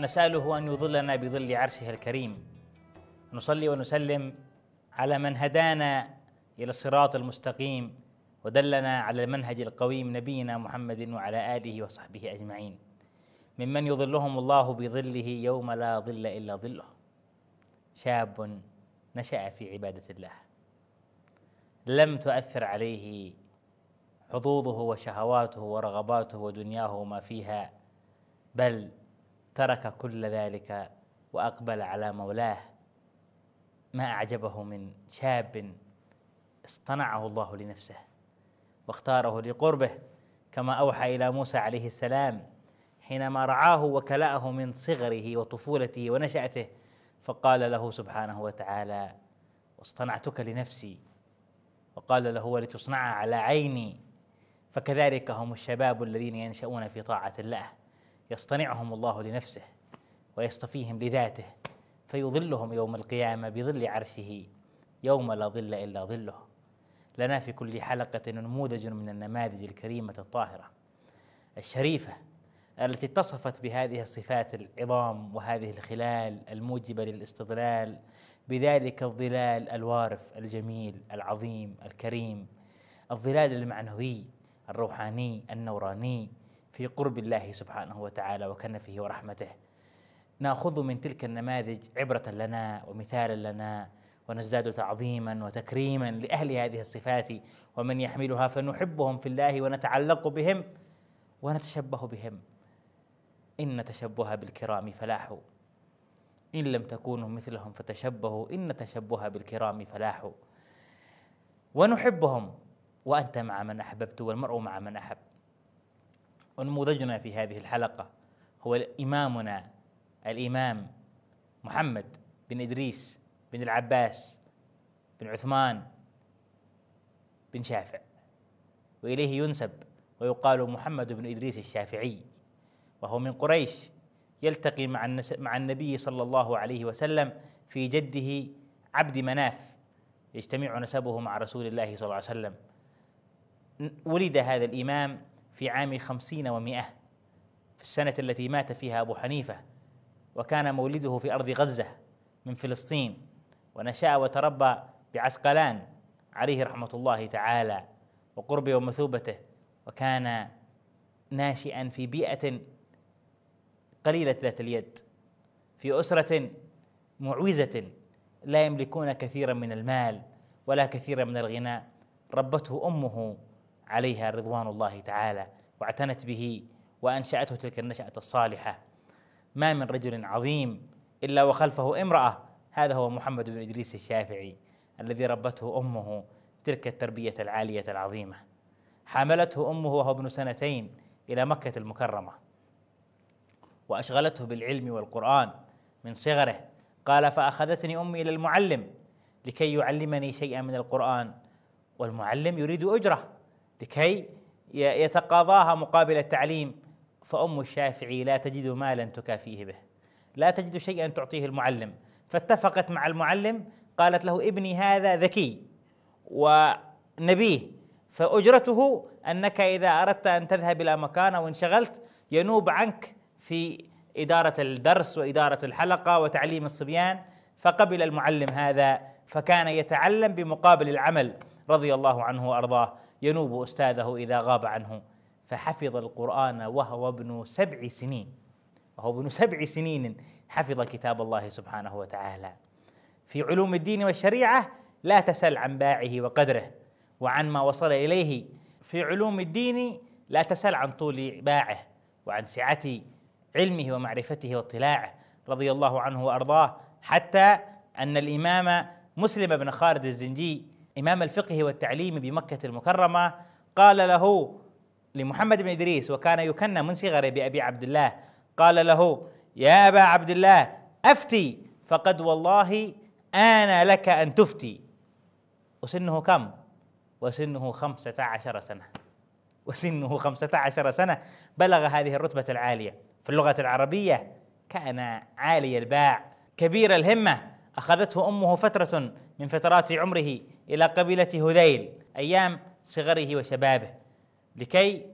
نساله ان يظلنا بظل عرشه الكريم نصلي ونسلم على من هدانا الى الصراط المستقيم ودلنا على المنهج القويم نبينا محمد وعلى اله وصحبه اجمعين ممن يظلهم الله بظله يوم لا ظل الا ظله شاب نشا في عباده الله لم تؤثر عليه حظوظه وشهواته ورغباته ودنياه وما فيها بل ترك كل ذلك واقبل على مولاه ما اعجبه من شاب اصطنعه الله لنفسه واختاره لقربه كما اوحى الى موسى عليه السلام حينما رعاه وكلاه من صغره وطفولته ونشاته فقال له سبحانه وتعالى واصطنعتك لنفسي وقال له ولتصنع على عيني فكذلك هم الشباب الذين ينشؤون في طاعه الله يصطنعهم الله لنفسه ويصطفيهم لذاته فيظلهم يوم القيامه بظل عرشه يوم لا ظل الا ظله لنا في كل حلقه نموذج من النماذج الكريمه الطاهره الشريفه التي اتصفت بهذه الصفات العظام وهذه الخلال الموجبه للاستظلال بذلك الظلال الوارف الجميل العظيم الكريم الظلال المعنوي الروحاني النوراني في قرب الله سبحانه وتعالى وكنفه ورحمته ناخذ من تلك النماذج عبره لنا ومثالا لنا ونزداد تعظيما وتكريما لاهل هذه الصفات ومن يحملها فنحبهم في الله ونتعلق بهم ونتشبه بهم ان تشبه بالكرام فلاح ان لم تكونوا مثلهم فتشبهوا ان تشبه بالكرام فلاح ونحبهم وانت مع من احببت والمرء مع من احب ونموذجنا في هذه الحلقة هو إمامنا الإمام محمد بن إدريس بن العباس بن عثمان بن شافع وإليه ينسب ويقال محمد بن إدريس الشافعي وهو من قريش يلتقي مع مع النبي صلى الله عليه وسلم في جده عبد مناف يجتمع نسبه مع رسول الله صلى الله عليه وسلم ولد هذا الإمام في عام خمسين ومائة في السنة التي مات فيها أبو حنيفة وكان مولده في أرض غزة من فلسطين ونشأ وتربى بعسقلان عليه رحمة الله تعالى وقربه ومثوبته وكان ناشئا في بيئة قليلة ذات اليد في أسرة معوزة لا يملكون كثيرا من المال ولا كثيرا من الغناء ربته أمه عليها رضوان الله تعالى واعتنت به وانشاته تلك النشاه الصالحه ما من رجل عظيم الا وخلفه امراه هذا هو محمد بن ادريس الشافعي الذي ربته امه تلك التربيه العاليه العظيمه حملته امه وهو ابن سنتين الى مكه المكرمه واشغلته بالعلم والقران من صغره قال فاخذتني امي الى المعلم لكي يعلمني شيئا من القران والمعلم يريد اجره لكي يتقاضاها مقابل التعليم فأم الشافعي لا تجد مالا تكافيه به لا تجد شيئا تعطيه المعلم فاتفقت مع المعلم قالت له ابني هذا ذكي ونبيه فأجرته أنك إذا أردت أن تذهب إلى مكان أو انشغلت ينوب عنك في إدارة الدرس وإدارة الحلقة وتعليم الصبيان فقبل المعلم هذا فكان يتعلم بمقابل العمل رضي الله عنه وأرضاه ينوب أستاذه إذا غاب عنه فحفظ القرآن وهو ابن سبع سنين وهو ابن سبع سنين حفظ كتاب الله سبحانه وتعالى في علوم الدين والشريعة لا تسل عن باعه وقدره وعن ما وصل إليه في علوم الدين لا تسل عن طول باعه وعن سعة علمه ومعرفته واطلاعه رضي الله عنه وأرضاه حتى أن الإمام مسلم بن خالد الزنجي إمام الفقه والتعليم بمكة المكرمة قال له لمحمد بن إدريس وكان يكنى من صغره بأبي عبد الله قال له يا أبا عبد الله أفتي فقد والله آن لك أن تفتي وسنه كم؟ وسنه خمسة عشر سنة وسنه خمسة عشر سنة بلغ هذه الرتبة العالية في اللغة العربية كان عالي الباع كبير الهمة أخذته أمه فترة من فترات عمره إلى قبيلة هذيل أيام صغره وشبابه لكي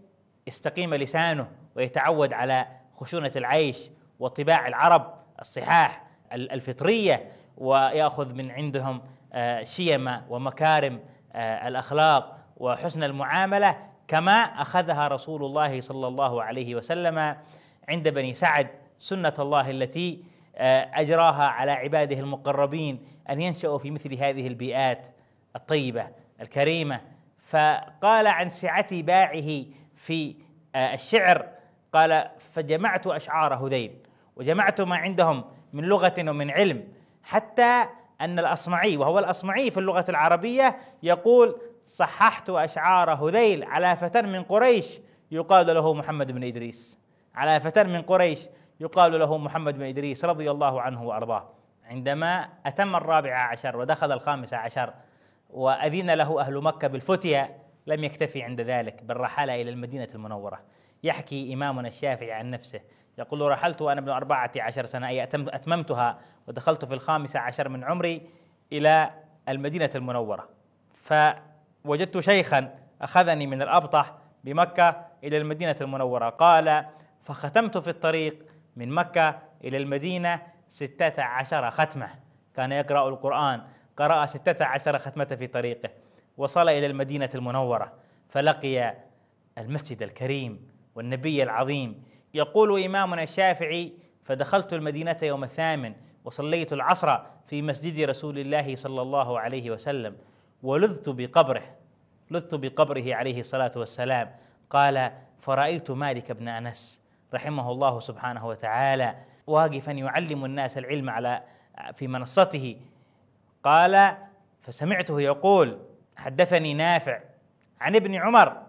يستقيم لسانه ويتعود على خشونة العيش وطباع العرب الصحاح الفطرية ويأخذ من عندهم آه، شيم ومكارم آه، الأخلاق وحسن المعاملة كما أخذها رسول الله صلى الله عليه وسلم عند بني سعد سنة الله التي آه، أجراها على عباده المقربين أن ينشأوا في مثل هذه البيئات الطيبة الكريمة فقال عن سعة باعه في آه، الشعر قال فجمعت أشعار هذيل وجمعت ما عندهم من لغة ومن علم حتى أن الأصمعي وهو الأصمعي في اللغة العربية يقول صححت أشعار هذيل على فتى من قريش يقال له محمد بن إدريس على فتى من قريش يقال له محمد بن إدريس رضي الله عنه وأرضاه عندما أتم الرابع عشر ودخل الخامس عشر وأذن له أهل مكة بالفتية لم يكتفي عند ذلك بل رحل إلى المدينة المنورة يحكي إمامنا الشافعي عن نفسه يقول رحلت وأنا ابن أربعة عشر سنة أي أتممتها ودخلت في الخامسة عشر من عمري إلى المدينة المنورة فوجدت شيخا أخذني من الأبطح بمكة إلى المدينة المنورة قال فختمت في الطريق من مكة إلى المدينة ستة عشر ختمة كان يقرأ القرآن قرأ ستة عشر ختمة في طريقه وصل إلى المدينة المنورة فلقي المسجد الكريم والنبي العظيم يقول إمامنا الشافعي فدخلت المدينة يوم الثامن وصليت العصر في مسجد رسول الله صلى الله عليه وسلم ولذت بقبره لذت بقبره عليه الصلاة والسلام قال فرأيت مالك بن أنس رحمه الله سبحانه وتعالى واقفا يعلم الناس العلم على في منصته قال فسمعته يقول حدثني نافع عن ابن عمر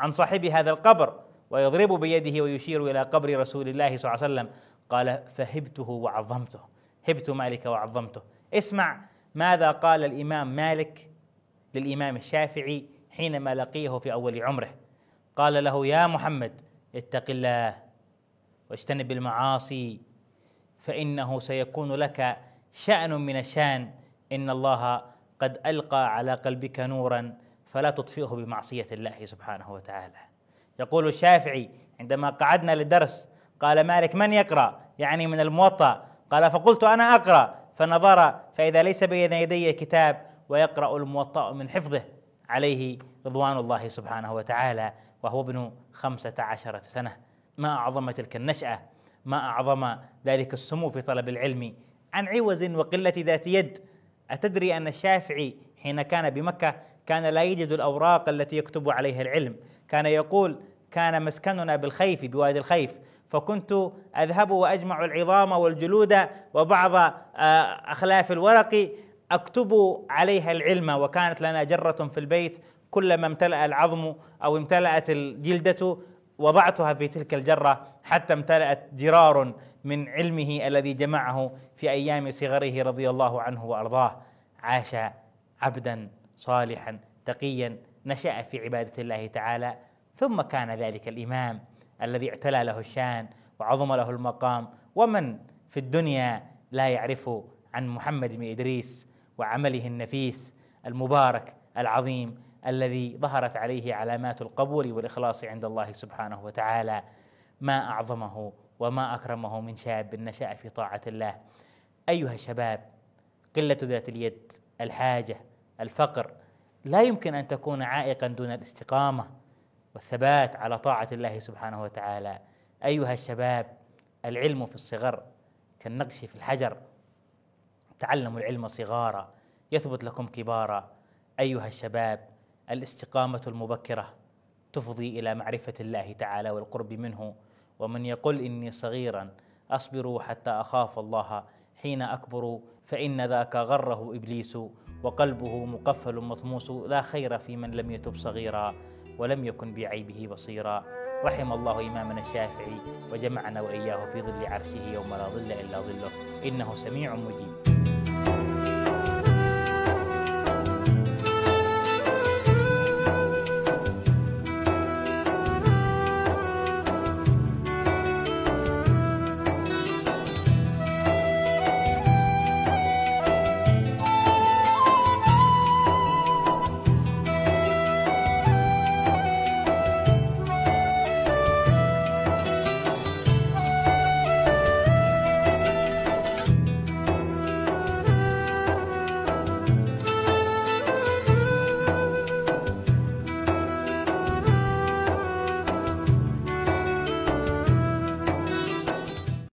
عن صاحب هذا القبر ويضرب بيده ويشير الى قبر رسول الله صلى الله عليه وسلم قال فهبته وعظمته هبت مالك وعظمته اسمع ماذا قال الامام مالك للامام الشافعي حينما لقيه في اول عمره قال له يا محمد اتق الله واجتنب المعاصي فانه سيكون لك شان من الشان إن الله قد ألقى على قلبك نورا فلا تطفئه بمعصية الله سبحانه وتعالى يقول الشافعي عندما قعدنا للدرس قال مالك من يقرأ يعني من الموطأ قال فقلت أنا أقرأ فنظر فإذا ليس بين يدي كتاب ويقرأ الموطأ من حفظه عليه رضوان الله سبحانه وتعالى وهو ابن خمسة عشرة سنة ما أعظم تلك النشأة ما أعظم ذلك السمو في طلب العلم عن عوز وقلة ذات يد أتدري أن الشافعي حين كان بمكة كان لا يجد الأوراق التي يكتب عليها العلم كان يقول كان مسكننا بالخيف بوادي الخيف فكنت أذهب وأجمع العظام والجلود وبعض آه، أخلاف الورق أكتب عليها العلم وكانت لنا جرة في البيت كلما امتلأ العظم أو امتلأت الجلدة وضعتها في تلك الجرة حتى امتلأت جرار من علمه الذي جمعه في أيام صغره رضي الله عنه وأرضاه عاش عبدا صالحا تقيا نشأ في عبادة الله تعالى ثم كان ذلك الإمام الذي اعتلى له الشان وعظم له المقام ومن في الدنيا لا يعرف عن محمد بن إدريس وعمله النفيس المبارك العظيم الذي ظهرت عليه علامات القبول والاخلاص عند الله سبحانه وتعالى ما اعظمه وما اكرمه من شاب نشا في طاعه الله ايها الشباب قله ذات اليد الحاجه الفقر لا يمكن ان تكون عائقا دون الاستقامه والثبات على طاعه الله سبحانه وتعالى ايها الشباب العلم في الصغر كالنقش في الحجر تعلموا العلم صغارا يثبت لكم كبارا ايها الشباب الاستقامه المبكره تفضي الى معرفه الله تعالى والقرب منه ومن يقل اني صغيرا اصبر حتى اخاف الله حين اكبر فان ذاك غره ابليس وقلبه مقفل مطموس لا خير في من لم يتب صغيرا ولم يكن بعيبه بصيرا رحم الله إمامنا الشافعي وجمعنا وإياه في ظل عرشه يوم لا ظل إلا ظله إنه سميع مجيب